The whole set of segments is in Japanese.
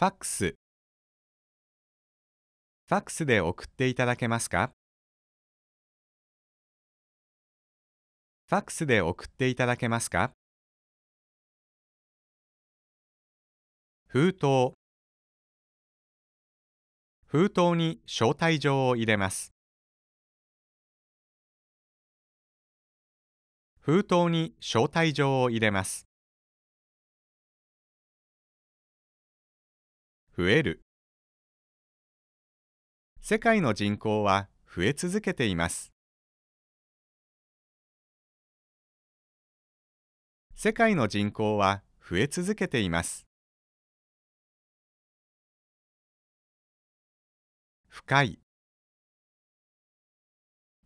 ファックスファックスで送っていただけますかファックスで送っていただけますか封筒封筒に招待状を入れます封筒に招待状を入れます増える世界の人口は増え続けています世界の人口は増え続けています深い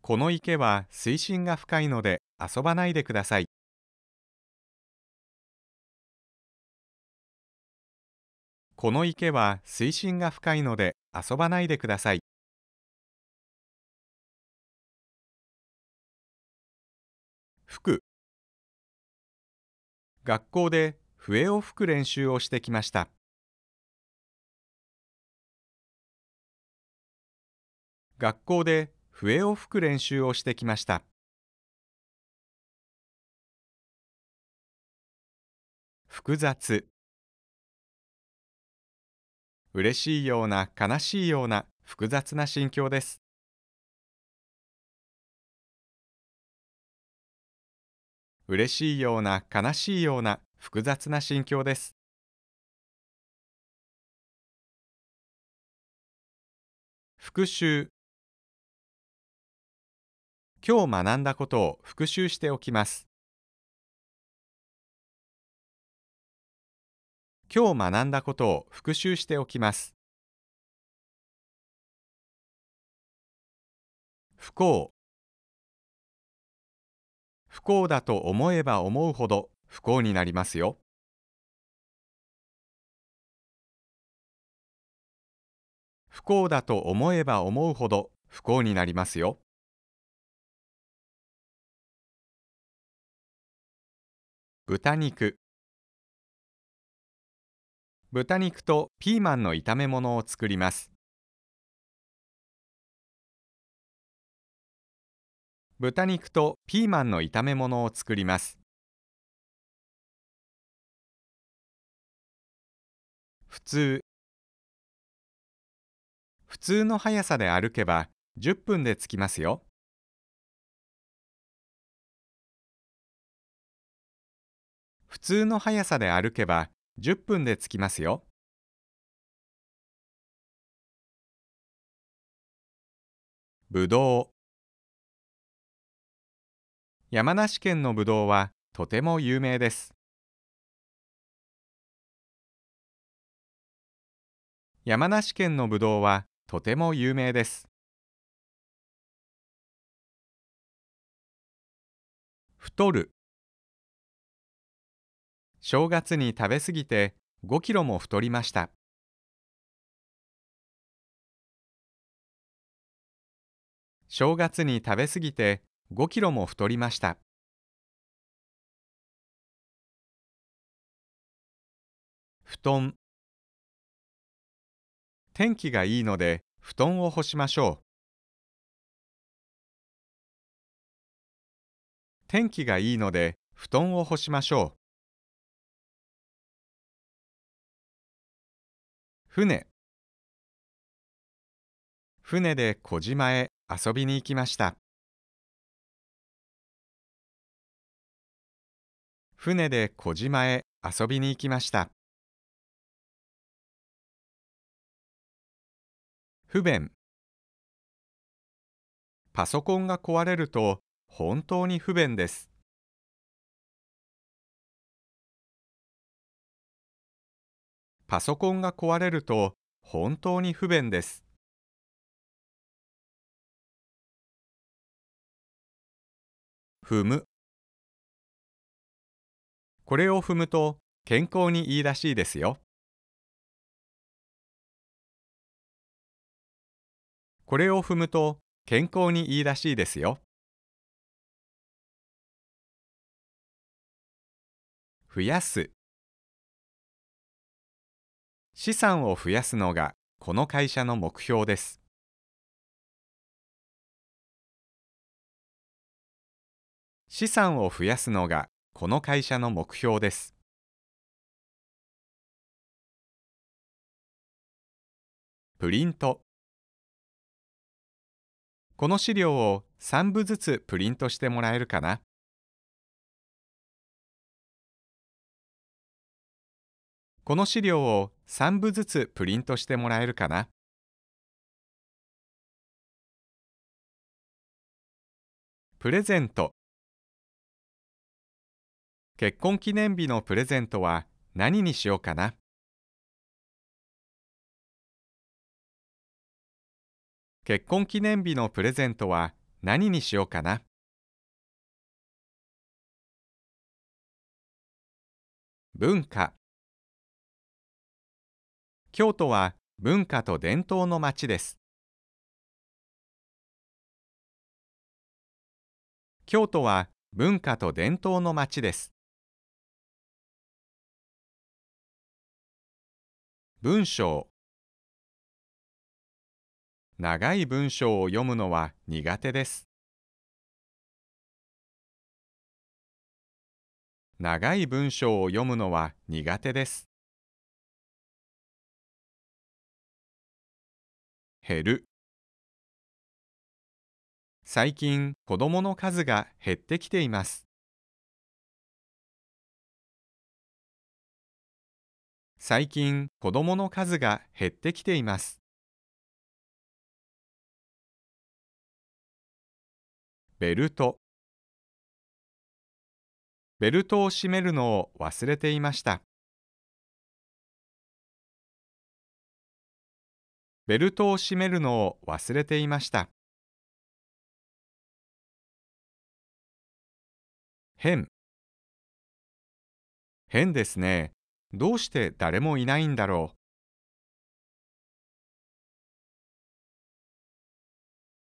この池は水深が深いので遊ばないでくださいこの池は水深が深いので遊ばないでください。服学校で笛を吹く練習をしてきました。学校で笛を吹く練習をしてきました。複雑嬉しいような悲しいような複雑な心境です。嬉しいような悲しいような複雑な心境です。復習今日学んだことを復習しておきます。今日学んだことを復習しておきます。不幸不幸だと思えば思うほど不幸になりますよ。不幸だと思えば思うほど不幸になりますよ。豚肉豚肉とピーマンの炒め物を作ります豚肉とピーマンの炒め物を作ります普通普通の速さで歩けば10分で着きますよ普通の速さで歩けば10分で着きますよ。ぶどう山梨県のぶどうはとても有名です。山梨県のぶどうはとても有名です。太る正月に食べ過ぎて5キロも太りました。正月に食べ過ぎて5キロも太りました。布団天気がいいので布団を干しましょう。天気がいいので布団を干しましょう。船船で小島へ遊びに行きました船で小島へ遊びに行きました不便パソコンが壊れると本当に不便ですパソコンが壊れると本当に不便です。踏むこれを踏むと健康にいいらしいですよ。これを踏むと健康にいいらしいですよ。増やす資産を増やすのがこの会社の目標です。資産を増やすのがこの会社の目標です。プリントこの資料を3部ずつプリントしてもらえるかなこの資料を3部ずつプリントしてもらえるかなプレゼント結婚記念日のプレゼントは何にしようかな結婚記念日のプレゼントは何にしようかな文化京都は文化と伝統の町です京都は文化と伝統の町です文章長い文章を読むのは苦手です長い文章を読むのは苦手です減る最近子どもの数が減ってきています最近子どもの数が減ってきていますベルトベルトを締めるのを忘れていましたベルトを締めるのを忘れていました。変変ですね。どうして誰もいないんだろう。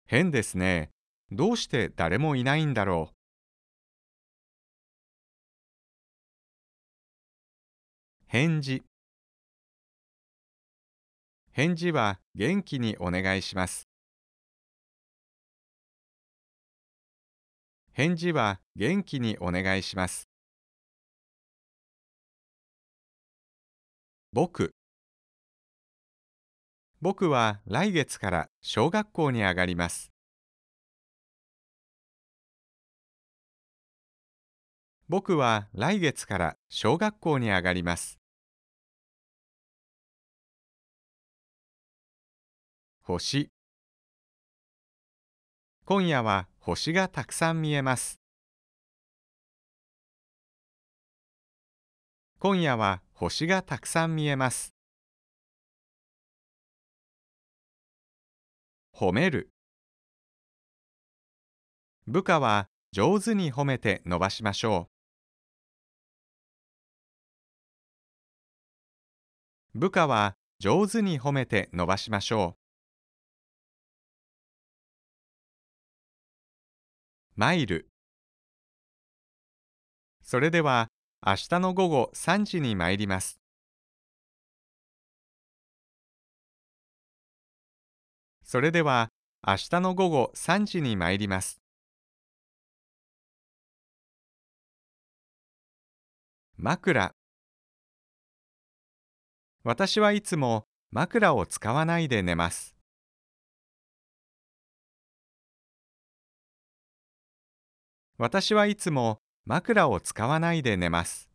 変ですね。どうして誰もいないんだろう。返事返事は元気にお願いします。返事は元気にお願いします。僕僕は来月から小学校に上がります。僕は来月から小学校に上がります。星今夜は星がたくさん見えます今夜は星がたくさん見えます褒める部下は上手に褒めて伸ばしましょう部下は上手に褒めて伸ばしましょうマイルそれでは明日の午後3時に参りますそれでは明日の午後3時に参ります枕私はいつも枕を使わないで寝ます私はいつも枕を使わないで寝ます。